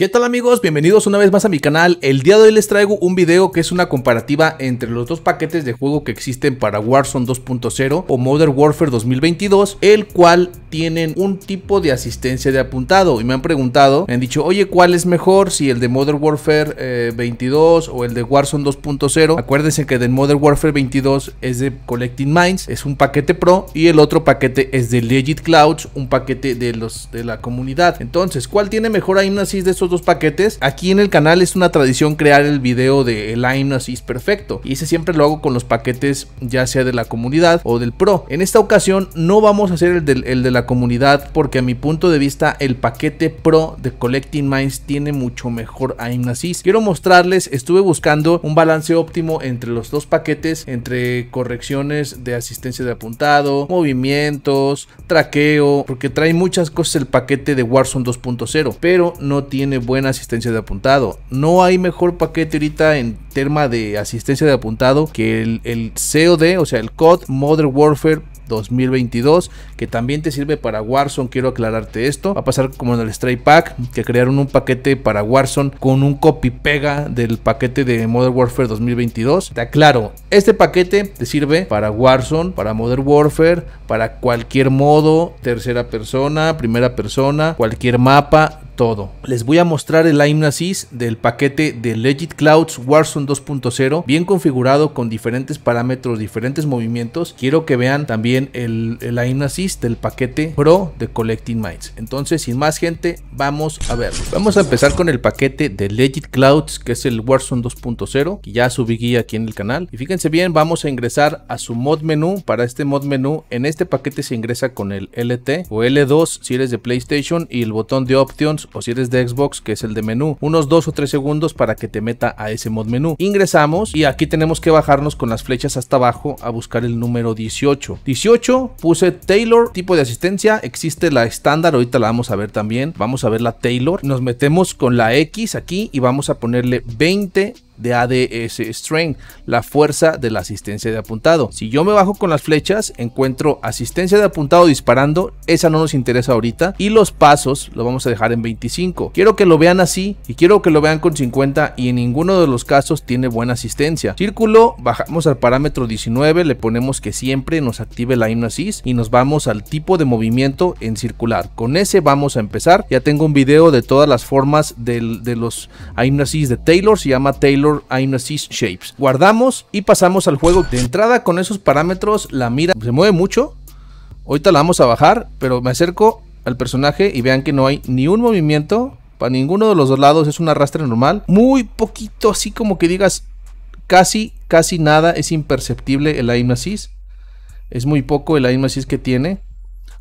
¿Qué tal amigos? Bienvenidos una vez más a mi canal. El día de hoy les traigo un video que es una comparativa entre los dos paquetes de juego que existen para Warzone 2.0 o Modern Warfare 2022, el cual tienen un tipo de asistencia de apuntado y me han preguntado, me han dicho, oye, ¿cuál es mejor? Si el de Modern Warfare 22 eh, o el de Warzone 2.0. Acuérdense que el de Modern Warfare 22 es de Collecting Minds, es un paquete pro y el otro paquete es de Legit Clouds, un paquete de los de la comunidad. Entonces, ¿cuál tiene mejor ahí una de esos dos paquetes. Aquí en el canal es una tradición crear el video de el Imnasis perfecto. Y ese siempre lo hago con los paquetes ya sea de la comunidad o del pro. En esta ocasión no vamos a hacer el, de la comunidad porque a mi punto de vista el paquete pro de Collecting Minds tiene mucho mejor Imnasis. Quiero mostrarles, estuve buscando un balance óptimo entre los dos paquetes, entre correcciones de asistencia de apuntado, movimientos, traqueo, porque trae muchas cosas el paquete de Warzone 2.0, pero no tiene buena asistencia de apuntado. No hay mejor paquete ahorita en tema de asistencia de apuntado que el, COD, o sea, el COD Modern Warfare 2022, que también te sirve para Warzone. Quiero aclararte esto. Va a pasar como en el Stray Pack, que crearon un paquete para Warzone con un copy pega del paquete de Modern Warfare 2022. Te aclaro, este paquete te sirve para Warzone, para Modern Warfare, para cualquier modo, tercera persona, primera persona, cualquier mapa todo. Les voy a mostrar el Aimnasis del paquete de Legit Clouds Warzone 2.0, bien configurado con diferentes parámetros, diferentes movimientos. Quiero que vean también el, el del paquete Pro de Collecting Minds. Entonces, sin más gente, vamos a verlo. Vamos a empezar con el paquete de Legit Clouds, que es el Warzone 2.0, que ya subí guía aquí en el canal. Y fíjense bien, vamos a ingresar a su mod menú. Para este mod menú, en este paquete se ingresa con el LT o L2 si eres de PlayStation y el botón de options o si eres de Xbox, que es el de menú, unos 2 o 3 segundos para que te meta a ese mod menú. Ingresamos y aquí tenemos que bajarnos con las flechas hasta abajo a buscar el número 18. 18, puse Taylor, tipo de asistencia, existe la estándar, ahorita la vamos a ver también. Vamos a ver la Taylor, nos metemos con la X aquí y vamos a ponerle 20 de ADS Strength, la fuerza de la asistencia de apuntado. Si yo me bajo con las flechas, encuentro asistencia de apuntado disparando, esa no nos interesa ahorita, y los pasos lo vamos a dejar en 25. Quiero que lo vean así y quiero que lo vean con 50 y en ninguno de los casos tiene buena asistencia. Círculo, bajamos al parámetro 19, le ponemos que siempre nos active la aim y nos vamos al tipo de movimiento en circular. Con ese vamos a empezar. Ya tengo un video de todas las formas de los aim de Taylor, se llama Taylor Color Shapes. Guardamos y pasamos al juego. De entrada con esos parámetros la mira se mueve mucho. Ahorita la vamos a bajar, pero me acerco al personaje y vean que no hay ni un movimiento. Para ninguno de los dos lados es un arrastre normal. Muy poquito, así como que digas, casi, casi nada. Es imperceptible el Assist. Es muy poco el Assist que tiene.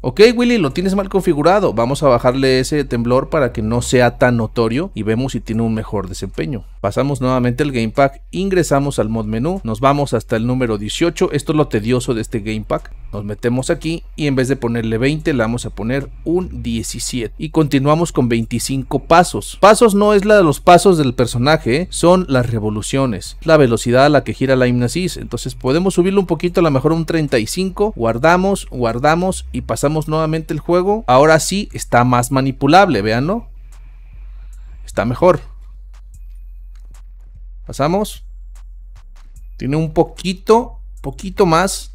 Ok, Willy, lo tienes mal configurado. Vamos a bajarle ese temblor para que no sea tan notorio y vemos si tiene un mejor desempeño. Pasamos nuevamente el Game Pack, ingresamos al mod menú, nos vamos hasta el número 18, esto es lo tedioso de este Game Pack. Nos metemos aquí y en vez de ponerle 20 le vamos a poner un 17 y continuamos con 25 pasos. Pasos no es la de los pasos del personaje, ¿eh? son las revoluciones, la velocidad a la que gira la hipnasis Entonces podemos subirlo un poquito, a lo mejor un 35, guardamos, guardamos y pasamos nuevamente el juego. Ahora sí está más manipulable, no? Está mejor. Pasamos. Tiene un poquito, poquito más.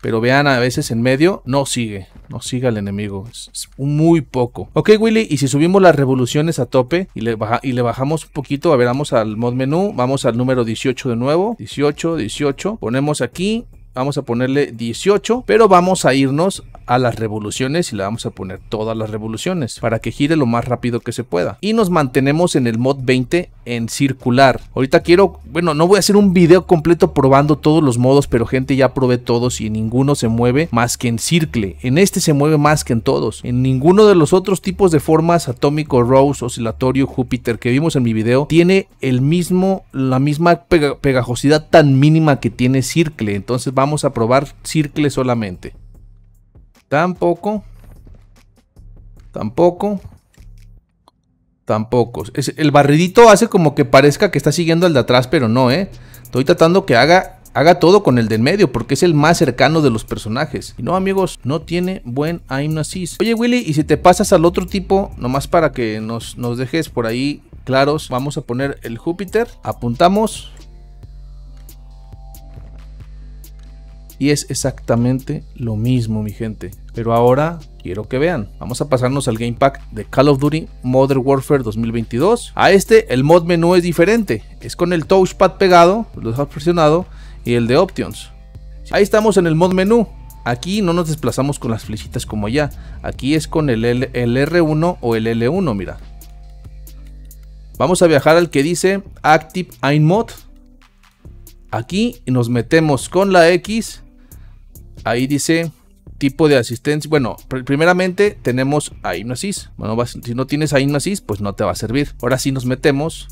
Pero vean, a veces en medio no sigue, no siga el enemigo. Es, muy poco. Ok, Willy, y si subimos las revoluciones a tope y le, y le bajamos un poquito, a ver, vamos al mod menú, vamos al número 18 de nuevo. 18, 18. Ponemos aquí, vamos a ponerle 18, pero vamos a irnos a las revoluciones y le vamos a poner todas las revoluciones para que gire lo más rápido que se pueda. Y nos mantenemos en el mod 20 en circular. Ahorita quiero, bueno, no voy a hacer un video completo probando todos los modos, pero gente ya probé todos y ninguno se mueve más que en circle. En este se mueve más que en todos. En ninguno de los otros tipos de formas, atómico, Rose, oscilatorio, Júpiter que vimos en mi video, tiene el mismo, la misma pegajosidad tan mínima que tiene circle. Entonces vamos a probar circle solamente. Tampoco. Tampoco. Tampoco. Es, el barridito hace como que parezca que está siguiendo al de atrás, pero no, ¿eh? Estoy tratando que haga, haga todo con el en medio, porque es el más cercano de los personajes. Y no, amigos, no tiene buen aim Oye, Willy, y si te pasas al otro tipo, nomás para que nos, nos dejes por ahí claros, vamos a poner el Júpiter. Apuntamos. Y es exactamente lo mismo, mi gente. Pero ahora quiero que vean. Vamos a pasarnos al Game Pack de Call of Duty Modern Warfare 2022. A este el mod menú es diferente. Es con el touchpad pegado, pues lo dejas presionado, y el de options. Ahí estamos en el mod menú. Aquí no nos desplazamos con las flechitas como ya Aquí es con el, R1 o el L1, mira. Vamos a viajar al que dice Active Aim Mod. Aquí nos metemos con la X ahí dice tipo de asistencia. Bueno, primeramente tenemos a Bueno, si no tienes a pues no te va a servir. Ahora sí nos metemos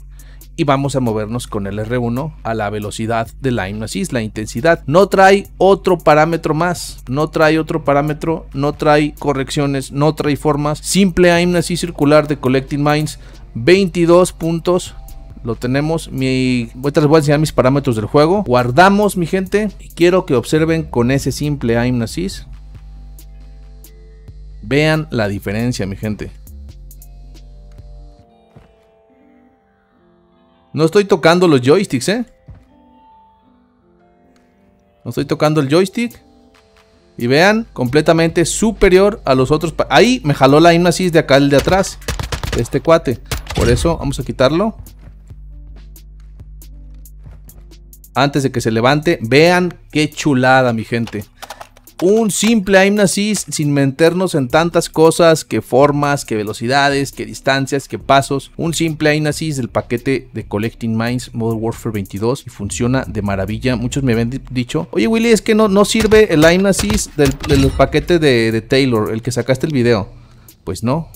y vamos a movernos con el R1 a la velocidad de la hipnosis, la intensidad. No trae otro parámetro más, no trae otro parámetro, no trae correcciones, no trae formas. Simple hipnosis circular de Collecting Minds, 22 puntos lo tenemos. Mi, voy a enseñar mis parámetros del juego. Guardamos, mi gente. Y quiero que observen con ese simple aim Vean la diferencia, mi gente. No estoy tocando los joysticks, ¿eh? No estoy tocando el joystick. Y vean, completamente superior a los otros. Ahí me jaló la himnasis de acá, el de atrás. De este cuate. Por eso vamos a quitarlo. antes de que se levante. Vean qué chulada, mi gente. Un simple ainasis sin meternos en tantas cosas que formas, que velocidades, que distancias, que pasos. Un simple ainasis del paquete de Collecting Minds Modern Warfare 22 y funciona de maravilla. Muchos me habían dicho, oye Willy, es que no, no sirve el ainasis del, paquete de Taylor, el que sacaste el video. Pues no,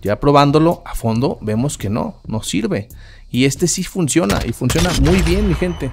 ya probándolo a fondo, vemos que no, no sirve. Y este sí funciona, y funciona muy bien, mi gente.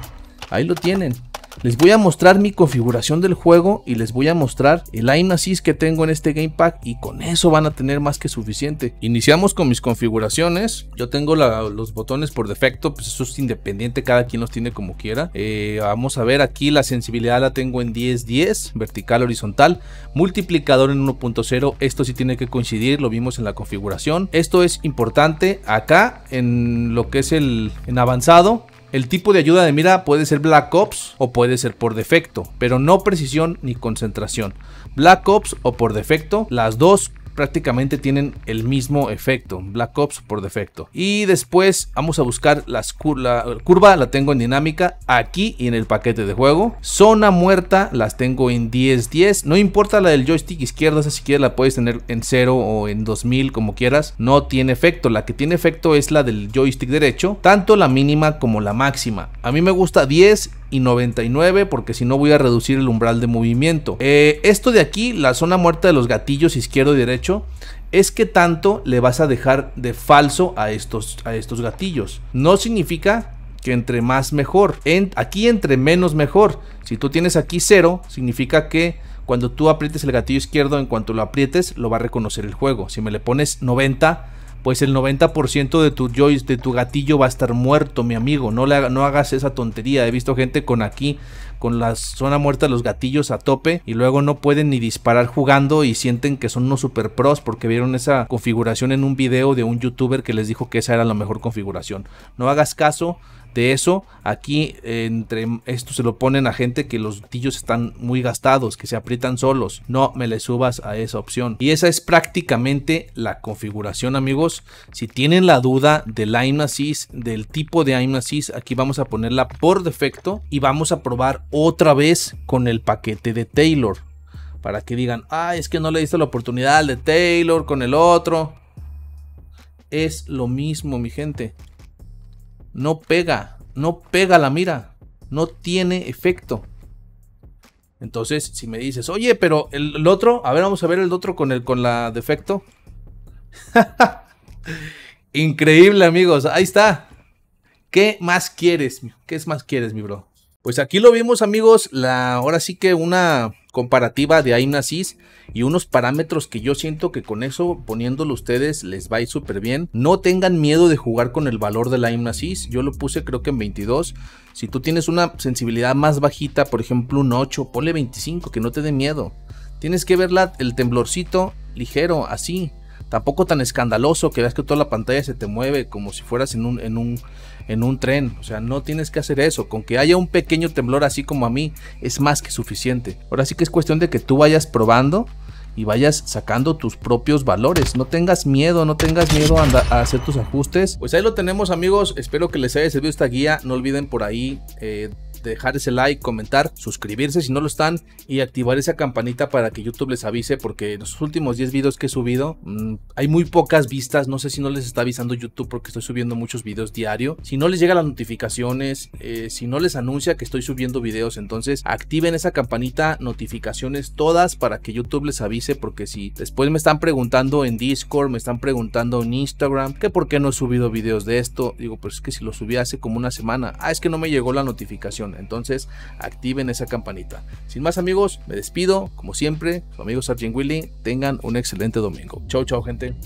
Ahí lo tienen. Les voy a mostrar mi configuración del juego y les voy a mostrar el aim assist que tengo en este game pack y con eso van a tener más que suficiente. Iniciamos con mis configuraciones. Yo tengo los botones por defecto, pues eso es independiente, cada quien los tiene como quiera. Eh, vamos a ver aquí la sensibilidad la tengo en 10 10, vertical horizontal, multiplicador en 1.0, esto sí tiene que coincidir, lo vimos en la configuración. Esto es importante acá en lo que es el en avanzado el tipo de ayuda de mira puede ser Black Ops o puede ser por defecto, pero no precisión ni concentración. Black Ops o por defecto, las dos prácticamente tienen el mismo efecto, Black Ops por defecto. Y después vamos a buscar la curva, la tengo en dinámica aquí y en el paquete de juego. Zona muerta las tengo en 10-10, no importa la del joystick izquierdo, esa si la puedes tener en 0 o en 2000 como quieras, no tiene efecto, la que tiene efecto es la del joystick derecho, tanto la mínima como la máxima. A mí me gusta 10 y 99 porque si no voy a reducir el umbral de movimiento. Eh, esto de aquí, la zona muerta de los gatillos izquierdo y derecho, es que tanto le vas a dejar de falso a estos, a estos gatillos. No significa que entre más mejor. En, aquí entre menos mejor. Si tú tienes aquí 0, significa que cuando tú aprietes el gatillo izquierdo, en cuanto lo aprietes, lo va a reconocer el juego. Si me le pones 90, pues el 90% de tu joystick, de tu gatillo va a estar muerto, mi amigo. No, le no hagas esa tontería. He visto gente con aquí, con la zona muerta, los gatillos a tope y luego no pueden ni disparar jugando y sienten que son unos super pros porque vieron esa configuración en un video de un youtuber que les dijo que esa era la mejor configuración. No hagas caso de eso. Aquí entre esto se lo ponen a gente que los tillos están muy gastados, que se aprietan solos. No me le subas a esa opción. Y esa es prácticamente la configuración, amigos. Si tienen la duda del aim del tipo de aim aquí vamos a ponerla por defecto y vamos a probar otra vez con el paquete de Taylor. Para que digan, ah, es que no le diste la oportunidad al de Taylor con el otro. Es lo mismo, mi gente. No pega, no pega la mira, no tiene efecto. Entonces, si me dices, oye, pero el, otro, a ver, vamos a ver el otro con, el, con la defecto. Increíble, amigos, ahí está. ¿Qué más quieres? ¿Qué más quieres, mi bro? Pues aquí lo vimos, amigos. La, ahora sí que una comparativa de Aimnasis y unos parámetros que yo siento que con eso poniéndolo ustedes les va a ir súper bien. No tengan miedo de jugar con el valor de la Aimnasis. Yo lo puse creo que en 22. Si tú tienes una sensibilidad más bajita, por ejemplo un 8, ponle 25, que no te dé miedo. Tienes que ver el temblorcito ligero, así tampoco tan escandaloso que veas que toda la pantalla se te mueve como si fueras en un, en un, en un tren. O sea, no tienes que hacer eso. Con que haya un pequeño temblor así como a mí, es más que suficiente. Ahora sí que es cuestión de que tú vayas probando y vayas sacando tus propios valores. No tengas miedo, no tengas miedo a, hacer tus ajustes. Pues ahí lo tenemos amigos, espero que les haya servido esta guía. No olviden por ahí... Eh, dejar ese like, comentar, suscribirse si no lo están y activar esa campanita para que YouTube les avise porque en los últimos 10 videos que he subido mm, hay muy pocas vistas, no sé si no les está avisando YouTube porque estoy subiendo muchos videos diario. Si no les llega las notificaciones, eh, si no les anuncia que estoy subiendo videos, entonces activen esa campanita, notificaciones todas para que YouTube les avise porque si después me están preguntando en Discord, me están preguntando en Instagram que por qué no he subido videos de esto, digo pero pues es que si lo subí hace como una semana, ah es que no me llegó la notificación. Entonces, activen esa campanita. Sin más, amigos, me despido. Como siempre, su amigo Sargent Willy. Tengan un excelente domingo. Chau, chau, gente.